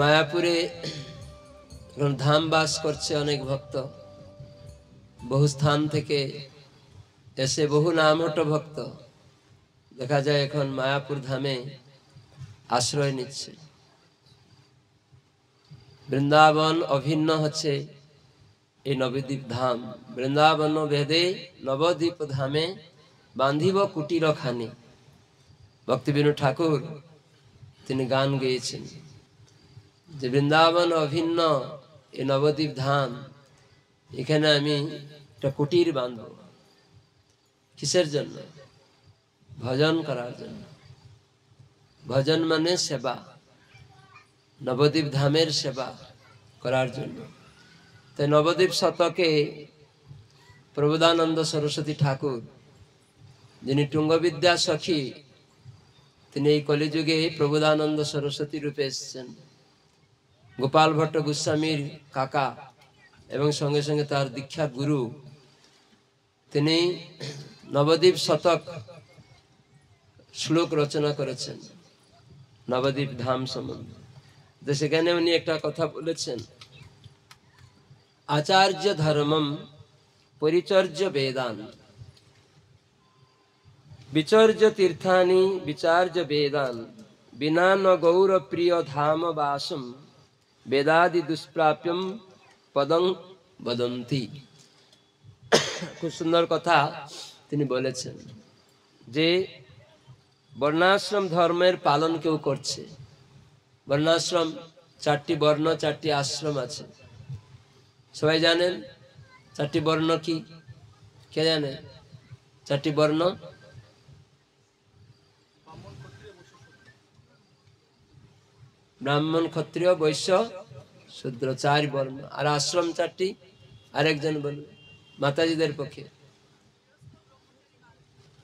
মায়াপুরে ধাম বাস করছে অনেক ভক্ত বহু স্থান থেকে এসে বহু নামহট ভক্ত দেখা যায় এখন মায়াপুর ধামে আশ্রয় নিচ্ছে বৃন্দাবন অভিন্ন হচ্ছে এই নবদ্বীপ ধাম বৃন্দাবন ভেদে নবদ্বীপ ধামে বান্ধিব কুটির খানি ভক্তিবিনু ঠাকুর তিনি গান গেয়েছেন যে বৃন্দাবন অভিন্ন এই নবদ্বীপ ধাম এখানে আমি একটা কুটির বাঁধব কিসের জন্য ভজন করার জন্য ভজন মানে সেবা নবদ্বীপ ধামের সেবা করার জন্য তাই নবদ্বীপ শতকে প্রবোধানন্দ সরস্বতী ঠাকুর যিনি টুঙ্গবিদ্যা সখী তিনি এই কলিযুগে প্রবোধানন্দ সরস্বতী রূপে এসেছেন গোপাল ভট্ট গোস্বামীর কাকা এবং সঙ্গে সঙ্গে তার দীক্ষা গুরু তিনি নবদ্বীপ শতক শ্লোক রচনা করেছেন নবদ্বীপ ধাম সম্বন্ধে তো সেখানে উনি একটা কথা বলেছেন আচার্য ধর্মম পরিচর্য বেদান বিচর্য তীর্থানি বিচার্য বেদান বিনা ন গৌরপ্রিয় ধাম বাসম বেদাদি দুষ্প্রাপ্যম পদং বদন্তি খুব সুন্দর কথা তিনি বলেছেন যে বর্ণাশ্রম ধর্মের পালন কেউ করছে বর্ণাশ্রম চারটি বর্ণ চারটি আশ্রম আছে সবাই জানেন চারটি বর্ণ কি কে জানে চারটি বর্ণ ব্রাহ্মণ ক্ষত্রিয় বৈশ্য শুদ্র চার বর্ণ আর আশ্রম চারটি আরেকজন বলবে মাতাজিদের পক্ষে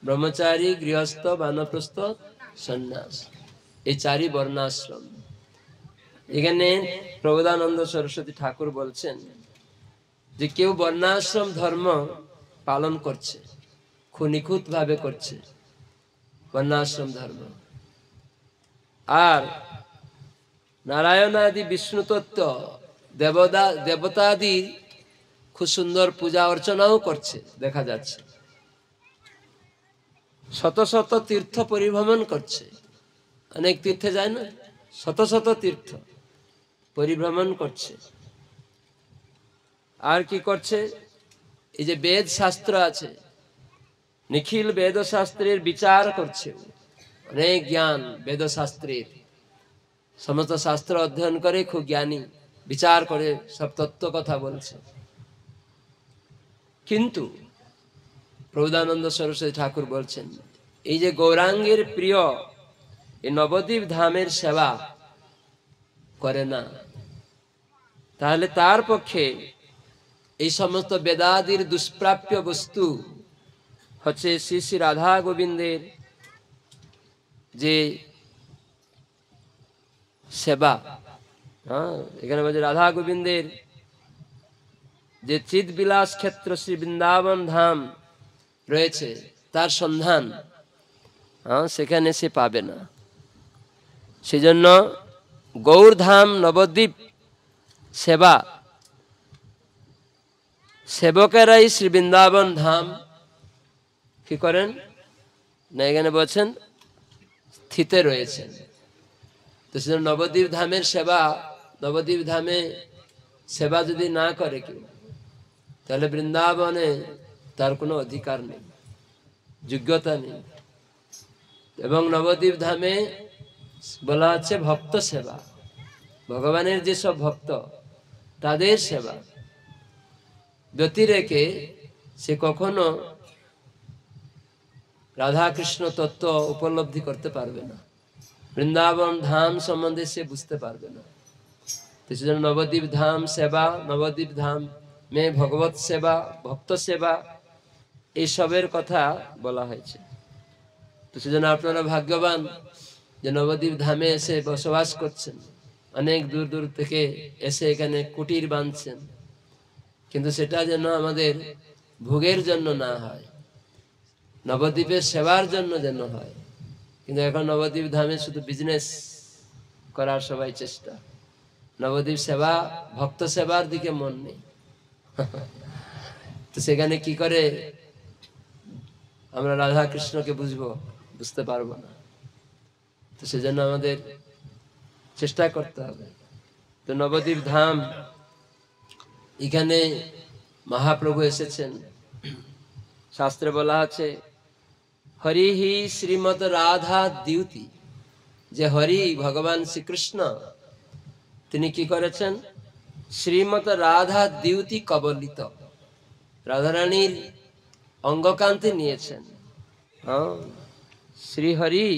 ব্রহ্মচারী গৃহস্থ বানপ্রস্থ সন্ন্যাস এই চারি বর্ণাশ্রম এখানে প্রবোধানন্দ সরস্বতী ঠাকুর বলছেন যে কেউ বর্ণাশ্রম ধর্ম পালন করছে খুনিখুত ভাবে করছে বর্ণাশ্রম ধর্ম আর আদি বিষ্ণু তত্ত্ব দেবদা দেবতা আদি খুব সুন্দর পূজা অর্চনাও করছে দেখা যাচ্ছে শত শত তীর্থ পরিভ্রমণ করছে অনেক তীর্থে যায় না শত শত তীর্থ পরিভ্রমণ করছে আর কি করছে এই যে বেদ শাস্ত্র আছে নিখিল বেদশাস্ত্রের বিচার করছে অনেক জ্ঞান বেদশাস্ত্রের সমস্ত শাস্ত্র অধ্যয়ন করে খুব জ্ঞানী বিচার করে সব তত্ত্ব কথা বলছে কিন্তু প্রৌদানন্দ সরস্বতী ঠাকুর বলছেন এই যে গৌরাঙ্গের প্রিয় এই নবদ্বীপ ধামের সেবা করে না তাহলে তার পক্ষে এই সমস্ত বেদাদির দুষ্প্রাপ্য বস্তু হচ্ছে শ্রী শ্রী রাধা গোবিন্দের যে সেবা হ্যাঁ এখানে বলছে রাধা গোবিন্দের যে বিলাস ক্ষেত্র শ্রী বৃন্দাবন ধাম রয়েছে তার সন্ধান হ্যাঁ সেখানে সে পাবে না সেজন্য গৌরধাম নবদ্বীপ সেবা সেবকেরাই শ্রী বৃন্দাবন ধাম কি করেন না এখানে বলছেন স্থিতে রয়েছেন তো সেজন্য নবদ্বীপ ধামের সেবা নবদ্বীপ ধামে সেবা যদি না করে কেউ তাহলে বৃন্দাবনে তার কোনো অধিকার নেই যোগ্যতা নেই এবং নবদ্বীপ ধামে বলা হচ্ছে ভক্ত সেবা ভগবানের যেসব ভক্ত তাদের সেবা ব্যতি রেখে সে কখনো রাধাকৃষ্ণ তত্ত্ব উপলব্ধি করতে পারবে না বৃন্দাবন ধাম সম্বন্ধে সে বুঝতে পারবে না তো সেজন্য নবদ্বীপ ধাম সেবা নবদ্বীপ ধাম মেয়ে ভগবত সেবা ভক্ত সেবা এইসবের কথা বলা হয়েছে তো সেজন্য আপনারা ভাগ্যবান যে নবদ্বীপ ধামে এসে বসবাস করছেন অনেক দূর দূর থেকে এসে এখানে কুটির বাঁধছেন কিন্তু সেটা যেন আমাদের ভোগের জন্য না হয় নবদ্বীপের সেবার জন্য যেন হয় কিন্তু এখন নবদ্বীপ ধামে শুধু বিজনেস করার সবাই চেষ্টা নবদ্বীপ সেবা ভক্ত সেবার দিকে মন নেই তো সেখানে কি করে আমরা রাধা কৃষ্ণকে বুঝবো বুঝতে পারবো না তো সেজন্য আমাদের চেষ্টা করতে হবে তো নবদ্বীপ ধাম এখানে মহাপ্রভু এসেছেন শাস্ত্রে বলা আছে হরি হি শ্রীমদ রাধা দিউতি যে হরি ভগবান শ্রীকৃষ্ণ তিনি কি করেছেন শ্রীমত রাধা দিউতি কবলিত রাধারানীর অঙ্গকান্তি নিয়েছেন হ্যাঁ, শ্রীহরি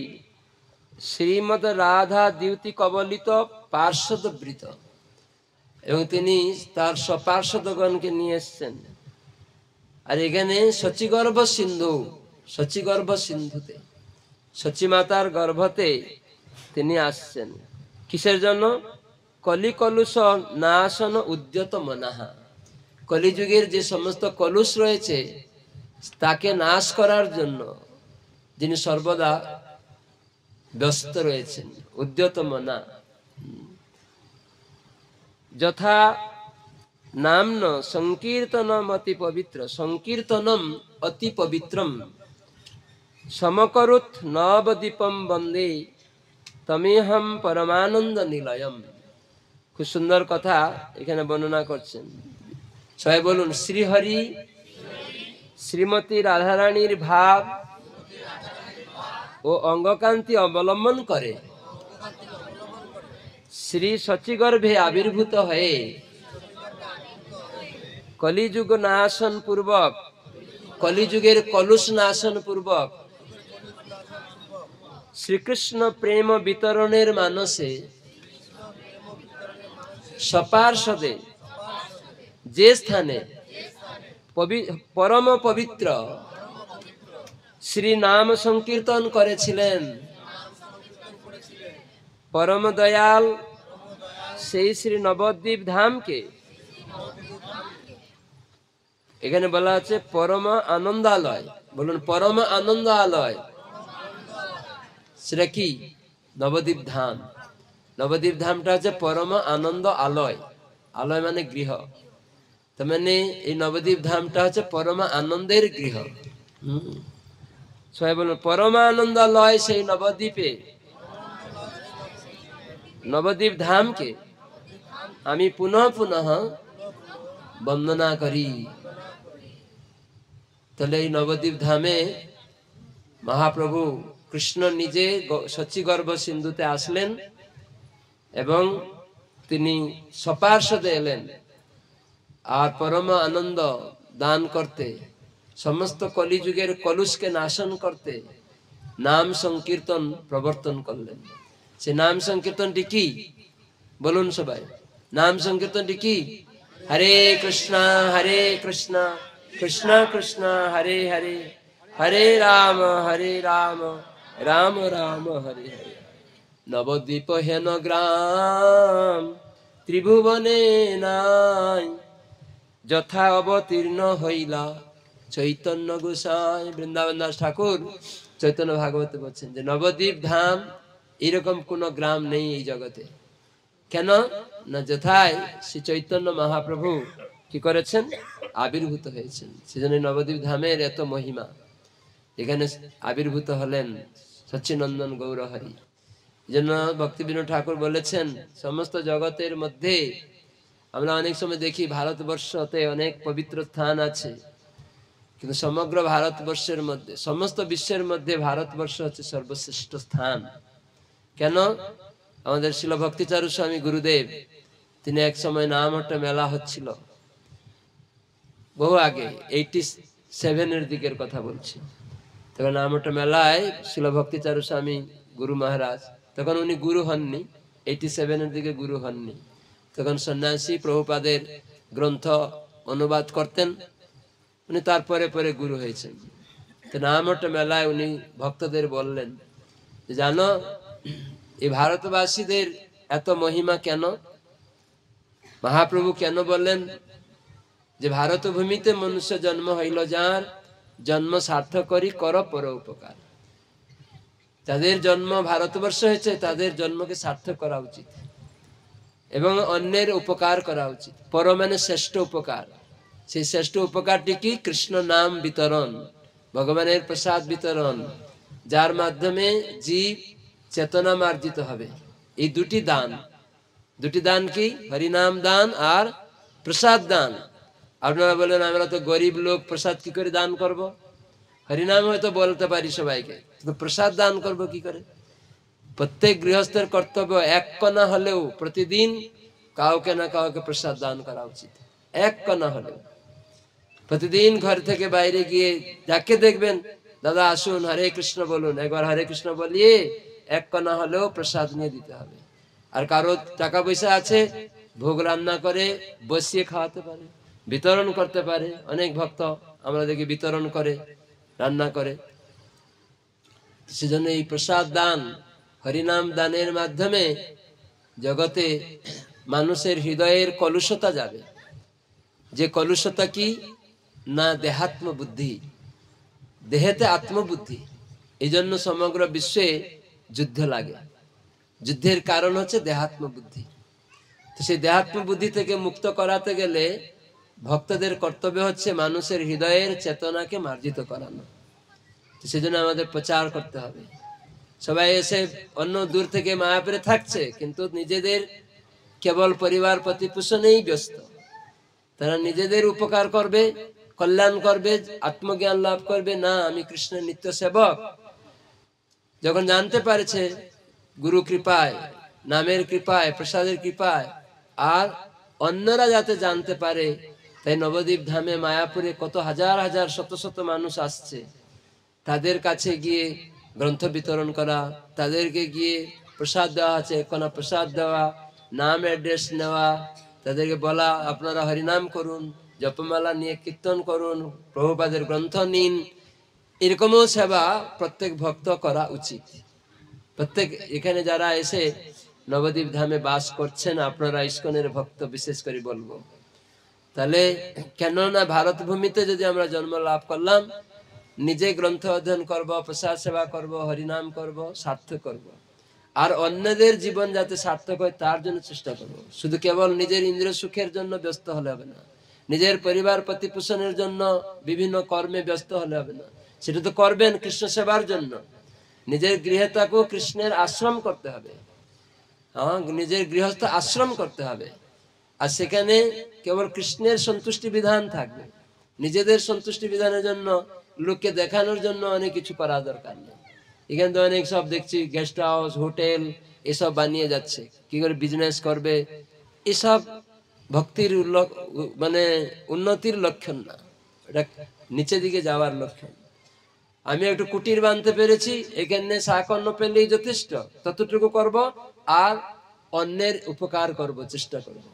শ্রীমদ রাধা দিউতি কবলিত পার্শ্বদ বৃত এবং তিনি তার সপার্শ্বদগণকে নিয়ে এসছেন আর এখানে সচিগর্ভ সিন্ধু গর্ভ সিন্ধুতে মাতার গর্ভতে তিনি আসছেন কিসের জন্য কলি কলুষ নাশন উদ্যত মনাহা কলিযুগের যে সমস্ত কলুষ রয়েছে তাকে নাশ করার জন্য যিনি সর্বদা ব্যস্ত রয়েছেন উদ্যত মনা যথা নাম্ন সংকীর্তনম অতি পবিত্র সংকীর্তনম অতি পবিত্রম সমকরুত নবদীপম বন্দে তমেহম পরমানন্দ নিলয়ম খুব সুন্দর কথা এখানে বর্ণনা করছেন সবাই বলুন শ্রীহরি শ্রীমতী রাধারানীর ভাব ও অঙ্গকান্তি অবলম্বন করে শ্রী সচিগর্ভে আবির্ভূত হয়ে কলিযুগ নাশন পূর্বক কলিযুগের কলুষ নাশন পূর্বক শ্রীকৃষ্ণ প্রেম বিতরণের মানসে সপার্ষদে যে স্থানে পরম পবিত্র শ্রী নাম সংকীর্তন করেছিলেন পরম দয়াল সেই শ্রী নবদ্বীপ ধামকে এখানে বলা আছে পরম আনন্দালয় বলুন পরম আনন্দালয় সেটা কি নবদ্বীপ ধাম নবদ্বীপ ধামটা হচ্ছে পরম আনন্দ আলয় আলয় মানে গৃহ তার মানে এই নবদ্বীপ ধামটা হচ্ছে পরম আনন্দের গৃহ হম সবাই বলুন পরম আনন্দ লয় সেই নবদ্বীপে নবদ্বীপ ধামকে আমি পুনঃ পুনঃ বন্দনা করি তাহলে এই নবদ্বীপ ধামে মহাপ্রভু কৃষ্ণ নিজে সচিগর্ভ সিন্ধুতে আসলেন এবং তিনি সপার্শদে এলেন আর পরম আনন্দ দান করতে সমস্ত কলিযুগের কলুষকে নাশন করতে নাম সংকীর্তন প্রবর্তন করলেন সে নাম সংকীর্তনটি কি বলুন সবাই নাম সংকীর্তনটি কি হরে কৃষ্ণ হরে কৃষ্ণ কৃষ্ণ কৃষ্ণ হরে হরে হরে রাম হরে রাম রাম রাম হরি হরি নবদ্বীপ হেন গ্রাম ত্রিভুবনে নাই যথা অবতীর্ণ হইলা চৈতন্য গোসাই বৃন্দাবন দাস ঠাকুর চৈতন্য ভাগবত বলছেন যে নবদ্বীপ ধাম এরকম কোন গ্রাম নেই এই জগতে কেন না যথায় শ্রী চৈতন্য মহাপ্রভু কি করেছেন আবির্ভূত হয়েছেন সেজন্য নবদ্বীপ ধামের এত মহিমা এখানে আবির্ভূত হলেন সচিনন্দন হরি জন্য ভক্তি বিনোদ ঠাকুর বলেছেন সমস্ত জগতের মধ্যে আমরা অনেক সময় দেখি ভারতবর্ষতে অনেক পবিত্র স্থান আছে কিন্তু সমগ্র ভারতবর্ষের মধ্যে সমস্ত বিশ্বের মধ্যে ভারতবর্ষ হচ্ছে সর্বশ্রেষ্ঠ স্থান কেন আমাদের শিল ভক্তিচারু স্বামী গুরুদেব তিনি এক সময় নাম একটা মেলা হচ্ছিল বহু আগে এইটি সেভেনের দিকের কথা বলছি তখন আমার মেলায় শিলভক্তিচারু স্বামী গুরু মহারাজ তখন উনি গুরু হননি এইটি সেভেনের দিকে গুরু হননি তখন সন্ন্যাসী প্রভুপাদের গ্রন্থ অনুবাদ করতেন উনি তারপরে পরে গুরু হয়েছেন তো নামট মেলায় উনি ভক্তদের বললেন জানো এই ভারতবাসীদের এত মহিমা কেন মহাপ্রভু কেন বললেন যে ভারত ভূমিতে মনুষ্য জন্ম হইল যার জন্ম সার্থক করি কর পর উপকার যাদের জন্ম ভারতবর্ষ হয়েছে তাদের জন্মকে সার্থক করা উচিত এবং অন্যের উপকার করা উচিত পর মানে শ্রেষ্ঠ উপকার সেই শ্রেষ্ঠ উপকারটি কি কৃষ্ণ নাম বিতরণ ভগবানের প্রসাদ বিতরণ যার মাধ্যমে জীব চেতনা মার্জিত হবে এই দুটি দান দুটি দান কি হরিনাম দান আর প্রসাদ দান আপনারা বলেন আমরা তো গরিব লোক প্রসাদ কি করে দান করব। হরিনাম হয়তো বলতে পারি সবাইকে কিন্তু প্রসাদ দান করব কি করে প্রত্যেক গৃহস্থের কর্তব্য এক কণা হলেও প্রতিদিন কাউকে না কাউকে প্রসাদ দান করা উচিত এক কণা হলেও প্রতিদিন ঘর থেকে বাইরে গিয়ে যাকে দেখবেন দাদা আসুন হরে কৃষ্ণ বলুন একবার হরে কৃষ্ণ বলিয়ে এক কণা হলেও প্রসাদ নিয়ে দিতে হবে আর কারো টাকা পয়সা আছে ভোগ রান্না করে বসিয়ে খাওয়াতে পারে বিতরণ করতে পারে অনেক ভক্ত আমরা দেখি বিতরণ করে রান্না করে সেজন্য এই প্রসাদ দান হরিনাম দানের মাধ্যমে জগতে মানুষের হৃদয়ের কলুষতা যাবে যে কলুষতা কি না দেহাত্ম বুদ্ধি দেহেতে আত্মবুদ্ধি এই জন্য সমগ্র বিশ্বে যুদ্ধ লাগে যুদ্ধের কারণ হচ্ছে দেহাত্ম বুদ্ধি তো সেই দেহাত্ম বুদ্ধি থেকে মুক্ত করাতে গেলে ভক্তদের কর্তব্য হচ্ছে মানুষের হৃদয়ের চেতনাকে মার্জিত করানো সেজন্য আমাদের প্রচার করতে হবে সবাই এসে অন্য দূর থেকে মায়াপুরে থাকছে কিন্তু নিজেদের কেবল পরিবার প্রতিপোষণেই ব্যস্ত তারা নিজেদের উপকার করবে কল্যাণ করবে আত্মজ্ঞান লাভ করবে না আমি কৃষ্ণের নিত্য সেবক যখন জানতে পারছে গুরু কৃপায় নামের কৃপায় প্রসাদের কৃপায় আর অন্যরা যাতে জানতে পারে তাই নবদ্বীপ ধামে মায়াপুরে কত হাজার হাজার শত শত মানুষ আসছে তাদের কাছে গিয়ে গ্রন্থ বিতরণ করা তাদেরকে গিয়ে প্রসাদ দেওয়া আছে কোনো প্রসাদ দেওয়া নাম অ্যাড্রেস নেওয়া তাদেরকে বলা আপনারা হরিনাম করুন জপমালা নিয়ে কীর্তন করুন প্রভুপাদের গ্রন্থ নিন এরকমও সেবা প্রত্যেক ভক্ত করা উচিত প্রত্যেক এখানে যারা এসে নবদ্বীপ ধামে বাস করছেন আপনারা ইস্কনের ভক্ত বিশেষ করে বলবো তাহলে কেননা ভারত ভূমিতে যদি আমরা জন্ম লাভ করলাম নিজে গ্রন্থ অধ্যয়ন করব প্রসাদ সেবা করব হরিনাম করব সার্থক করব। আর অন্যদের জীবন যাতে সার্থক হয় তার জন্য চেষ্টা করব। শুধু কেবল নিজের ইন্দ্র সুখের জন্য ব্যস্ত হলে হবে না নিজের পরিবার প্রতিপোষণের জন্য বিভিন্ন কর্মে ব্যস্ত হলে হবে না সেটা তো করবেন কৃষ্ণ সেবার জন্য নিজের গৃহতাকে কৃষ্ণের আশ্রম করতে হবে হ্যাঁ, নিজের গৃহস্থ আশ্রম করতে হবে আর সেখানে কেবল কৃষ্ণের সন্তুষ্টি বিধান থাকবে নিজেদের সন্তুষ্টি বিধানের জন্য লোককে দেখানোর জন্য অনেক কিছু করা দরকার নেই এখানে তো অনেক সব দেখছি গেস্ট হাউস হোটেল এসব বানিয়ে যাচ্ছে কি করে বিজনেস করবে এসব ভক্তির মানে উন্নতির লক্ষণ না এটা নিচে দিকে যাওয়ার লক্ষণ আমি একটু কুটির বানতে পেরেছি এখানে সাকর্ণ পেলেই যথেষ্ট ততটুকু করব আর অন্যের উপকার করব চেষ্টা করব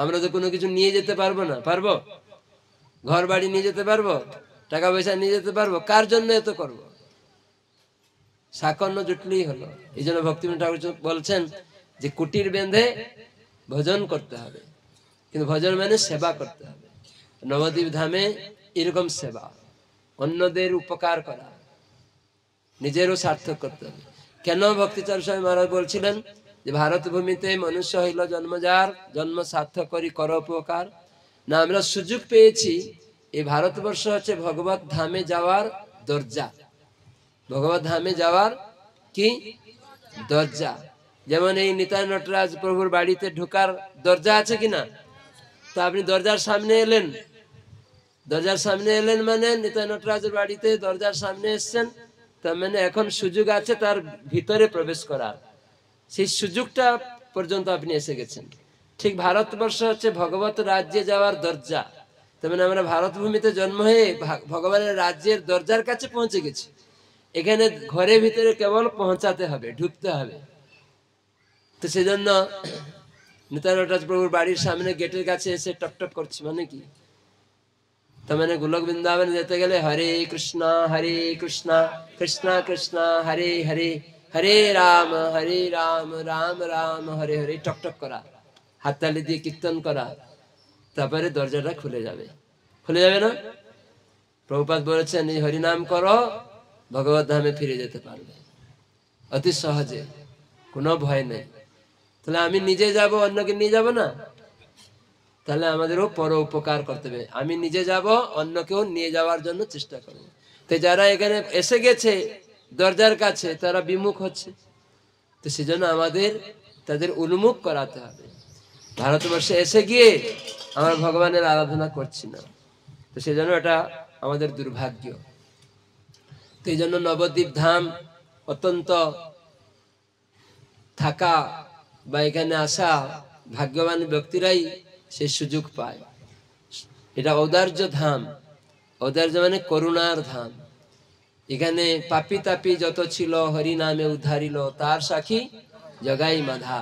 আমরা তো কোনো কিছু নিয়ে যেতে পারবো না পারবো ঘর বাড়ি নিয়ে যেতে পারবো টাকা পয়সা নিয়ে যেতে পারবো কার জন্য এত করব। সাকর্ণ জুটলেই হলো এই জন্য ভক্তিমন ঠাকুর বলছেন যে কুটির বেঁধে ভজন করতে হবে কিন্তু ভজন মানে সেবা করতে হবে নবদ্বীপ ধামে এরকম সেবা অন্যদের উপকার করা নিজেরও সার্থক করতে হবে কেন ভক্তিচার স্বামী মহারাজ বলছিলেন যে ভারত ভূমিতে মনুষ্য হইল জন্মজার জন্ম সার্থক করি কর উপকার না আমরা সুযোগ পেয়েছি এই ভারতবর্ষ হচ্ছে ভগবত ধামে যাওয়ার দরজা ভগবত ধামে যাওয়ার কি দরজা যেমন এই নিতাই নটরাজ প্রভুর বাড়িতে ঢোকার দরজা আছে কি না তো আপনি দরজার সামনে এলেন দরজার সামনে এলেন মানে নিতাই নটরাজের বাড়িতে দরজার সামনে এসছেন তার মানে এখন সুযোগ আছে তার ভিতরে প্রবেশ করার সেই সুযোগটা পর্যন্ত আপনি এসে গেছেন ঠিক ভারতবর্ষ হচ্ছে ভগবত রাজ্যে যাওয়ার দরজা তেমন মানে আমরা ভারত ভূমিতে জন্ম হয়ে ভগবানের রাজ্যের দরজার কাছে পৌঁছে গেছি এখানে ঘরের ভিতরে কেবল পৌঁছাতে হবে ঢুকতে হবে তো সেজন্য নিতানটাজ প্রভুর বাড়ির সামনে গেটের কাছে এসে টপটপ করছে মানে কি তার মানে গোলক বৃন্দাবনে যেতে গেলে হরে কৃষ্ণ হরে কৃষ্ণ কৃষ্ণ কৃষ্ণ হরে হরে হরে রাম হরে রাম রাম রাম হরে হরে টকটক করা তালি দিয়ে কীর্তন করা তারপরে দরজাটা খুলে যাবে খুলে যাবে না প্রভুপাত বলেছেন এই হরিনাম করো ভগবত ধামে ফিরে যেতে পারবে অতি সহজে কোনো ভয় নেই তাহলে আমি নিজে যাব অন্যকে নিয়ে যাব না তাহলে আমাদেরও পর উপকার করতে হবে আমি নিজে যাব অন্যকেও নিয়ে যাওয়ার জন্য চেষ্টা করব তো যারা এখানে এসে গেছে দরজার কাছে তারা বিমুখ হচ্ছে তো সেজন্য আমাদের তাদের উন্মুখ করাতে হবে ভারতবর্ষে এসে গিয়ে আমরা ভগবানের আরাধনা করছি না তো সেজন্য এটা আমাদের দুর্ভাগ্য তো এই জন্য নবদ্বীপ ধাম অত্যন্ত থাকা বা এখানে আসা ভাগ্যবান ব্যক্তিরাই সেই সুযোগ পায় এটা ঔদার্য ধাম ঔদার্য মানে করুণার ধাম এখানে পাপি তাপি যত ছিল হরি নামে উদ্ধারিল তার সাক্ষী জগাই মাধা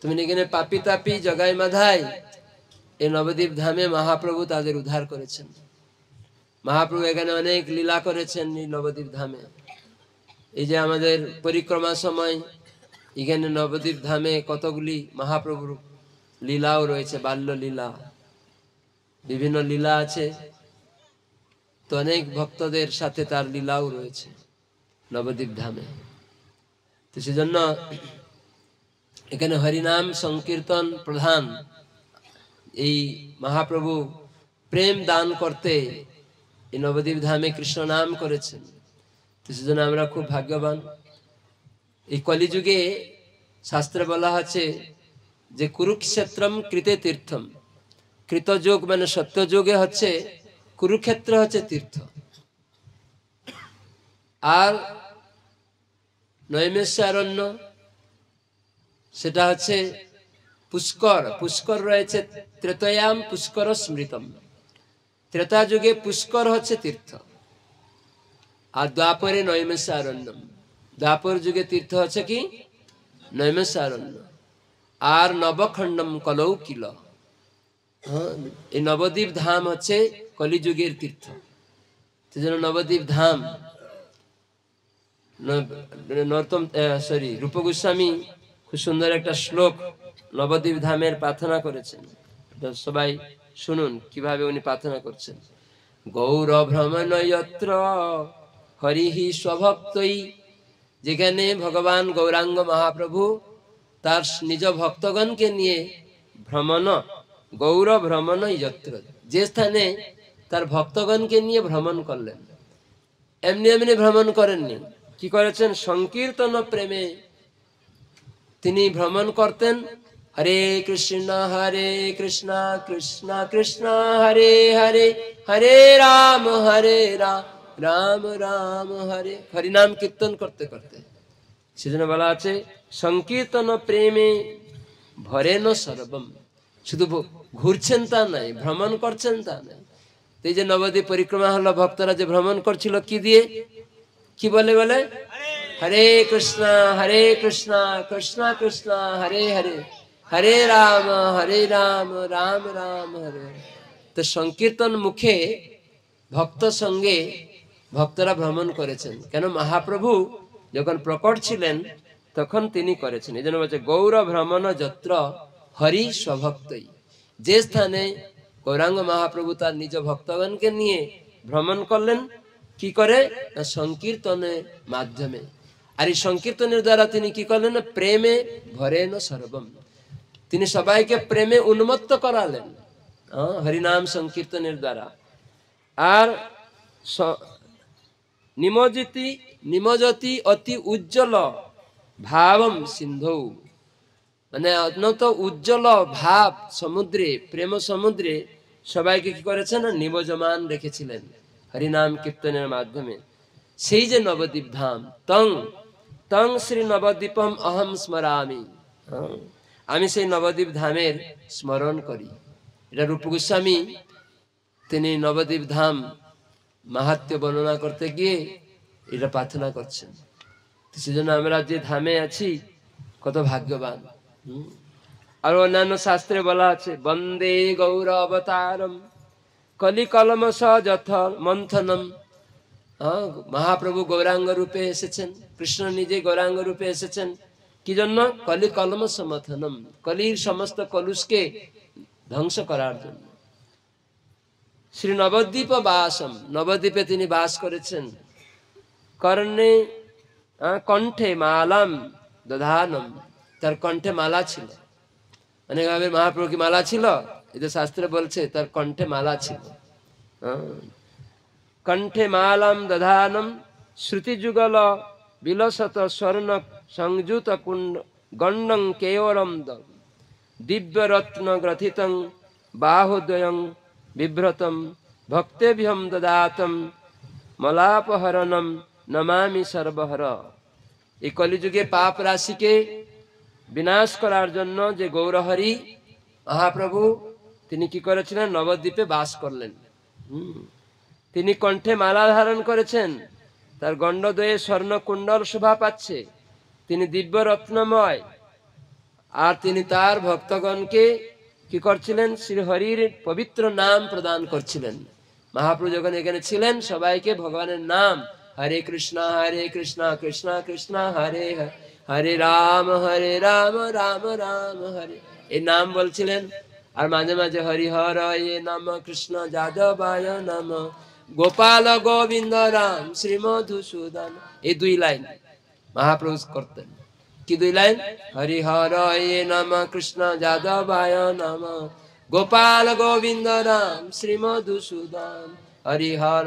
তুমি এখানে পাপি তাপি জগাই মাধাই এই নবদ্বীপ ধামে মহাপ্রভু তাদের উদ্ধার করেছেন মহাপ্রভু এখানে অনেক লীলা করেছেন এই নবদ্বীপ ধামে এই যে আমাদের পরিক্রমা সময় এখানে নবদ্বীপ ধামে কতগুলি মহাপ্রভুর লীলাও রয়েছে বাল্য লীলা বিভিন্ন লীলা আছে তো অনেক ভক্তদের সাথে তার লীলাও রয়েছে নবদ্বীপ ধামে তো সেজন্য এখানে হরিনাম সংকীর্তন প্রধান এই মহাপ্রভু প্রেম দান করতে এই নবদ্বীপ ধামে কৃষ্ণ নাম করেছেন তো সেজন্য আমরা খুব ভাগ্যবান এই কলিযুগে শাস্ত্রে বলা আছে যে কুরুক্ষেত্রম কৃতে তীর্থম কৃতযোগ মানে সত্যযোগে হচ্ছে কুরুক্ষেত্র হচ্ছে তীর্থ আর নৈমেশ্বরণ্য সেটা হচ্ছে পুষ্কর পুষ্কর রয়েছে ত্রেতয়াম পুষ্কর স্মৃতম ত্রেতা যুগে পুষ্কর হচ্ছে তীর্থ আর দ্বাপরে নৈমেশ্বারণ্যম দ্বাপর যুগে তীর্থ হচ্ছে কি নৈমেশ্বারণ্য আর নবখণ্ডম কলৌ কিল হ্যাঁ, এই নবদ্বীপ ধাম হচ্ছে কলিযুগের তীর্থ সেজন্য নবদ্বীপ ধাম নর্তম সরি রূপ গোস্বামী খুব সুন্দর একটা শ্লোক নবদ্বীপ ধামের প্রার্থনা করেছেন সবাই শুনুন কিভাবে উনি প্রার্থনা করছেন গৌর ভ্রমণ ভ্রমণয়ত্র হরিহি স্বভক্তই যেখানে ভগবান গৌরাঙ্গ মহাপ্রভু তার নিজ ভক্তগণকে নিয়ে ভ্রমণ গৌর ভ্রমণ যত্র যে স্থানে তার ভক্তগণকে নিয়ে ভ্রমণ করলেন এমনি এমনি ভ্রমণ করেননি কি করেছেন সংকীর্তন প্রেমে তিনি ভ্রমণ করতেন হরে কৃষ্ণ হরে কৃষ্ণ কৃষ্ণ কৃষ্ণ হরে হরে হরে রাম হরে রাম রাম রাম হরে হরিনাম কীর্তন করতে করতে সেজন্য বলা আছে সংকীর্তন প্রেমে ভরে ন সর্বম শুধু ঘুরছেন তা নাই ভ্রমণ করছেন তা নাই এই যে নবদ্বীপ পরিক্রমা হলো ভক্তরা যে ভ্রমণ করছিল কি দিয়ে কি বলে বলে হরে কৃষ্ণ হরে কৃষ্ণ কৃষ্ণ কৃষ্ণ হরে হরে হরে রাম হরে রাম রাম রাম হরে তো সংকীর্তন মুখে ভক্ত সঙ্গে ভক্তরা ভ্রমণ করেছেন কেন মহাপ্রভু যখন প্রকট ছিলেন তখন তিনি করেছেন এই জন্য বলছে গৌর ভ্রমণ যত্র হরি স্বভক্তই যে স্থানে গৌরাঙ্গ মহাপ্রভু তার নিজ ভক্তগণকে নিয়ে ভ্রমণ করলেন কি করে না সংকীর্তনের মাধ্যমে আর এই সংকীর্তনের দ্বারা তিনি কি করলেন প্রেমে ভরে সর্বম তিনি সবাইকে প্রেমে উন্মত্ত করালেন হরিনাম সংকীর্তনের দ্বারা আর নিমজিতি নিমজতি অতি উজ্জ্বল ভাবম সিন্ধৌ মানে অন্যত উজ্জ্বল ভাব সমুদ্রে প্রেম সমুদ্রে সবাইকে কি করেছেন নিবজমান রেখেছিলেন হরিনাম কীর্তনের মাধ্যমে সেই যে নবদ্বীপ ধাম তং তং শ্রী নবদ্বীপম অহম স্মরামি আমি সেই নবদ্বীপ ধামের স্মরণ করি এটা রূপ গোস্বামী তিনি নবদ্বীপ ধাম মাহাত্ম্য বর্ণনা করতে গিয়ে এটা প্রার্থনা করছেন সেজন্য আমরা যে ধামে আছি কত ভাগ্যবান আর অন্যান্য শাস্ত্রে বলা আছে বন্দে গৌর অবতারম কলিকলম সথ মন্থনম হ্যাঁ মহাপ্রভু গৌরাঙ্গ রূপে এসেছেন কৃষ্ণ নিজে গৌরাঙ্গ রূপে এসেছেন কি জন্য কলি কলম সমথনম কলির সমস্ত কলুষকে ধ্বংস করার জন্য শ্রী নবদ্বীপ বাসম নবদ্বীপে তিনি বাস করেছেন কর্ণে কণ্ঠে মালাম দধানম তার কণ্ঠে মালা ছিল অনেক ভাবে মহাপ্রভু কি মালা ছিল এটা শাস্ত্রে বলছে তার কণ্ঠে মালা ছিল কণ্ঠে মালাম দধানম শ্রুতিযুগল বিলসত স্বর্ণ সংযুত কুণ্ড গণ্ডং কেয়রম দিব্যরত্ন গ্রথিত বাহুদ্বয়ং বিভ্রতম ভক্তেভ্যম দদাতম মলাপহরণম নমামি সর্বহর এই কলিযুগে পাপ রাশিকে বিনাশ করার জন্য যে গৌরহরি মহাপ্রভু তিনি কি করেছিলেন নবদ্বীপে বাস করলেন তিনি কণ্ঠে মালা ধারণ করেছেন তার গণ্ডদয়ে স্বর্ণকুণ্ডল শোভা পাচ্ছে তিনি দিব্য রত্নময় আর তিনি তার ভক্তগণকে কি করছিলেন শ্রীহরির পবিত্র নাম প্রদান করছিলেন মহাপ্রভু যখন এখানে ছিলেন সবাইকে ভগবানের নাম হরে কৃষ্ণ হরে কৃষ্ণ কৃষ্ণ কৃষ্ণ হরে হরে হরে রাম হরে রাম রাম রাম হরে এ নাম বলছিলেন আর মাঝে মাঝে হরি হর এ নাম কৃষ্ণ যাদবায় নাম গোপাল গোবিন্দ রাম শ্রী মধুসূদন এই দুই লাইন মহাপ্রভু করতেন কি দুই লাইন হরি হর এ নাম কৃষ্ণ যাদবায় নাম গোপাল গোবিন্দ রাম শ্রী মধুসূদন হরি হর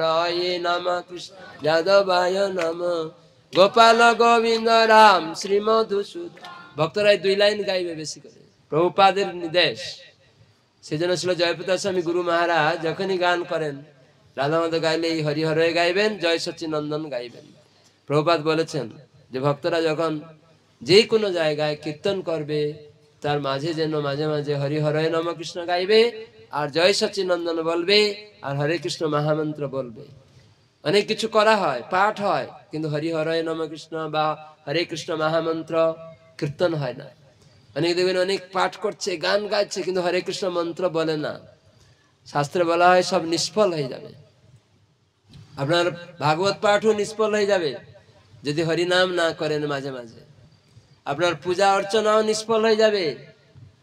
এ নাম কৃষ্ণ যাদবায় নাম গোপাল গোবিন্দ রাম শ্রীমধুসূদ ভক্তরা দুই লাইন গাইবে বেশি করে প্রভুপাদের নির্দেশ সেজন্য ছিল জয়প্রতা স্বামী গুরু মহারাজ যখনই গান করেন রাধা রাধামাধব গাইলে এই হরিহরে গাইবেন জয় নন্দন গাইবেন প্রভুপাত বলেছেন যে ভক্তরা যখন যে কোনো জায়গায় কীর্তন করবে তার মাঝে যেন মাঝে মাঝে নম নমকৃষ্ণ গাইবে আর জয় নন্দন বলবে আর হরে কৃষ্ণ মহামন্ত্র বলবে অনেক কিছু করা হয় পাঠ হয় কিন্তু নম নমকৃষ্ণ বা হরে কৃষ্ণ মহামন্ত্র কীর্তন হয় না অনেক দেখবেন অনেক পাঠ করছে গান গাইছে কিন্তু হরে কৃষ্ণ মন্ত্র বলে না শাস্ত্রে বলা হয় সব নিষ্ফল হয়ে যাবে আপনার ভাগবত পাঠও নিষ্ফল হয়ে যাবে যদি হরিনাম না করেন মাঝে মাঝে আপনার পূজা অর্চনাও নিষ্ফল হয়ে যাবে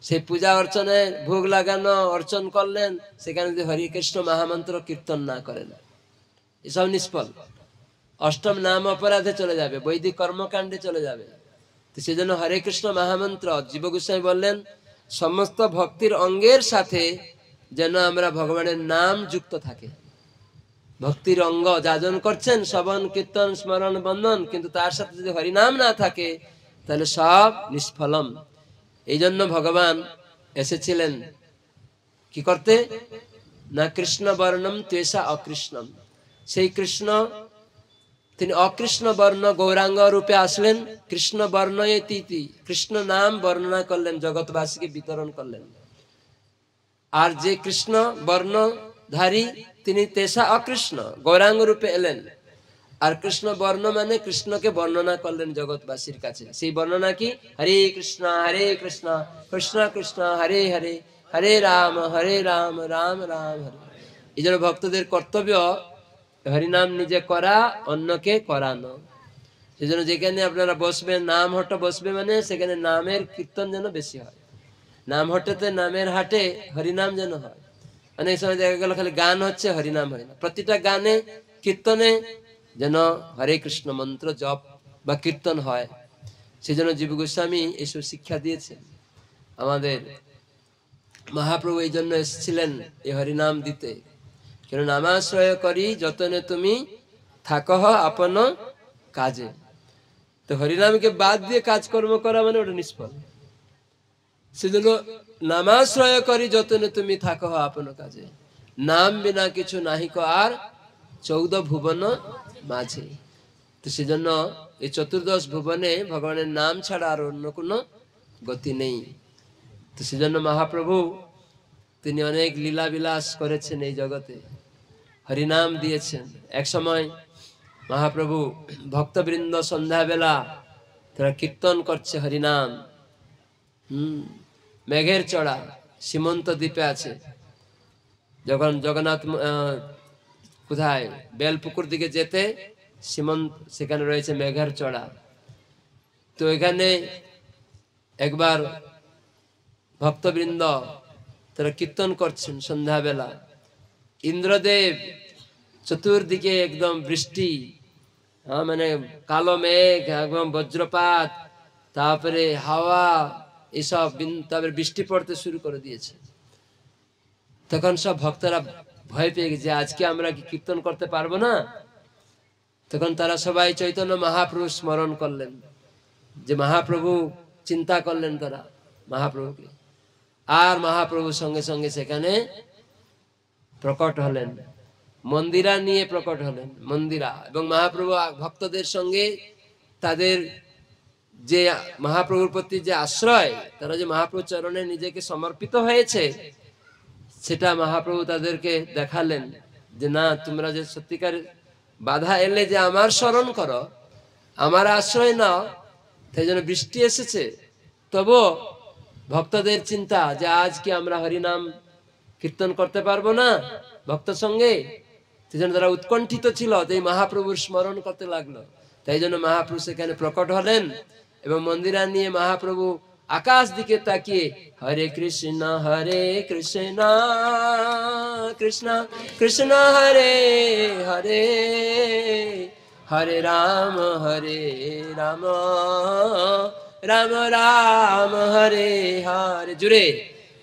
সেই পূজা অর্চনায় ভোগ লাগানো অর্চন করলেন সেখানে যদি কৃষ্ণ মহামন্ত্র কীর্তন না করেন এসব নিষ্ফল অষ্টম নাম অপরাধে চলে যাবে বৈদিক কর্মকাণ্ডে চলে যাবে তো সেজন্য হরে কৃষ্ণ মহামন্ত্র জীব গোস্বামী বললেন সমস্ত ভক্তির অঙ্গের সাথে যেন আমরা ভগবানের নাম যুক্ত থাকে ভক্তির অঙ্গ যাজন করছেন শ্রবণ কীর্তন স্মরণ বন্ধন কিন্তু তার সাথে যদি হরিনাম না থাকে তাহলে সব নিষ্ফলম এই জন্য ভগবান এসেছিলেন কি করতে না কৃষ্ণ বর্ণম তেষা অকৃষ্ণম সেই কৃষ্ণ তিনি অকৃষ্ণ বর্ণ গৌরাঙ্গ রূপে আসলেন কৃষ্ণ বর্ণ তিতি কৃষ্ণ নাম বর্ণনা করলেন জগৎবাসীকে বিতরণ করলেন আর যে কৃষ্ণ বর্ণধারী তিনি তেসা অকৃষ্ণ গৌরাঙ্গ রূপে এলেন আর কৃষ্ণ বর্ণ মানে কৃষ্ণকে বর্ণনা করলেন জগৎবাসীর কাছে সেই বর্ণনা কি হরে কৃষ্ণ হরে কৃষ্ণ কৃষ্ণ কৃষ্ণ হরে হরে হরে রাম হরে রাম রাম রাম হরে এই জন্য ভক্তদের কর্তব্য হরিনাম নিজে করা অন্যকে করানো জন্য যেখানে আপনারা বসবেন নাম হট বসবে মানে সেখানে নামের কীর্তন যেন বেশি হয় নাম হটেতে নামের হাটে হরিনাম যেন হয় অনেক সময় দেখা গেল খালি গান হচ্ছে হরিনাম হরিনাম প্রতিটা গানে কীর্তনে যেন হরে কৃষ্ণ মন্ত্র জপ বা কীর্তন হয় সেজন্য জীব গোস্বামী এসব শিক্ষা দিয়েছেন আমাদের মহাপ্রভু এই জন্য এসেছিলেন এই হরিনাম দিতে কেন নামাশ্রয় করি যতনে তুমি থাকহ আপন কাজে তো হরিনামকে বাদ দিয়ে কাজকর্ম করা মানে ওটা নিষ্ফল সেজন্য নামাশ্রয় করি যতনে তুমি থাকহ আপন কাজে নাম বিনা কিছু ক আর চৌদ ভুবন মাঝে তো সেজন্য এই চতুর্দশ ভুবনে ভগবানের নাম ছাড়া আর অন্য কোনো গতি নেই তো সেজন্য মহাপ্রভু তিনি অনেক লীলা বিলাস করেছেন এই জগতে হরিনাম দিয়েছেন এক সময় মহাপ্রভু ভক্তবৃন্দ সন্ধ্যাবেলা তারা কীর্তন করছে হরিনাম হম মেঘের চড়া সীমন্ত দ্বীপে আছে যখন জগন্নাথ কোথায় বেলপুকুর দিকে যেতে সীমন্ত সেখানে রয়েছে মেঘের চড়া তো এখানে একবার ভক্তবৃন্দ তারা কীর্তন করছেন সন্ধ্যাবেলা ইন্দ্রদেব চতুর্দিকে একদম বৃষ্টি হ্যাঁ মানে কালো মেঘ একদম বজ্রপাত তারপরে হাওয়া এসব তারপরে বৃষ্টি পড়তে শুরু করে দিয়েছে তখন সব ভক্তরা ভয় পেয়ে গেছে আজকে আমরা কি কীর্তন করতে পারবো না তখন তারা সবাই চৈতন্য মহাপ্রভু স্মরণ করলেন যে মহাপ্রভু চিন্তা করলেন তারা মহাপ্রভুকে আর মহাপ্রভুর সঙ্গে সঙ্গে সেখানে প্রকট হলেন মন্দিরা নিয়ে প্রকট হলেন মন্দিরা এবং মহাপ্রভু ভক্তদের সঙ্গে তাদের যে মহাপ্রভুর প্রতি যে আশ্রয় তারা যে মহাপ্রভু চরণে নিজেকে সমর্পিত হয়েছে সেটা মহাপ্রভু তাদেরকে দেখালেন যে না তোমরা যে সত্যিকার বাধা এলে যে আমার স্মরণ করো আমার আশ্রয় নাও তাই জন্য বৃষ্টি এসেছে তবু ভক্তদের চিন্তা যে আজ কি আমরা হরিনাম কীর্তন করতে পারবো না ভক্ত সঙ্গে সেজন্য তারা উৎকণ্ঠিত ছিল যে মহাপ্রভুর স্মরণ করতে লাগলো তাই জন্য মহাপ্রভু সেখানে প্রকট হলেন এবং মন্দিরা নিয়ে মহাপ্রভু আকাশ দিকে তাকিয়ে হরে কৃষ্ণ হরে কৃষ্ণ কৃষ্ণ কৃষ্ণ হরে হরে হরে রাম হরে রাম রাম রাম হরে হরে জুড়ে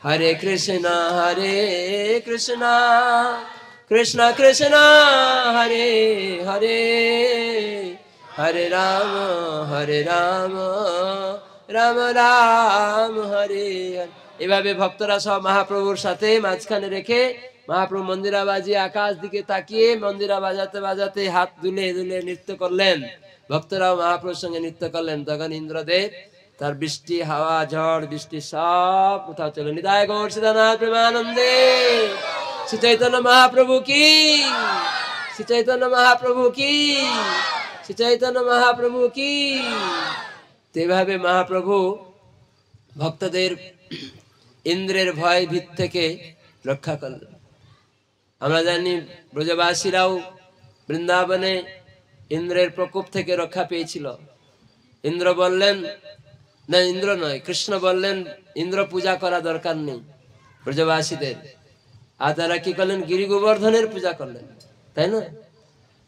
Hare Krishna, Hare Krishna, Krishna Krishna, Hare Hare, Hare Rama, Hare Rama, Rama Rama, Hare Hare. এভাবে ভক্তরা সব মহাপ্রভুর সাথে মাঝখানে রেখে মহাপ্রভু মন্দিরা বাজি আকাশ দিকে তাকিয়ে মন্দিরা বাজাতে বাজাতে হাত দুলে দুলে নৃত্য করলেন ভক্তরাও মহাপ্রভুর সঙ্গে নৃত্য করলেন তখন ইন্দ্রদেব তার বৃষ্টি হাওয়া ঝড় বৃষ্টি সব কোথাও চলে নিদায় গৌর সিদ্ধানাথ প্রেমানন্দে শ্রী চৈতন্য মহাপ্রভু কি শ্রী চৈতন্য মহাপ্রভু কি শ্রী চৈতন্য মহাপ্রভু কি তেভাবে মহাপ্রভু ভক্তদের ইন্দ্রের ভয় ভিত থেকে রক্ষা করল আমরা জানি ব্রজবাসীরাও বৃন্দাবনে ইন্দ্রের প্রকোপ থেকে রক্ষা পেয়েছিল ইন্দ্র বললেন না ইন্দ্র নয় কৃষ্ণ বললেন ইন্দ্র পূজা করা দরকার নেই ব্রজবাসীদের আর তারা কি করলেন গিরি গোবর্ধনের পূজা করলেন তাই না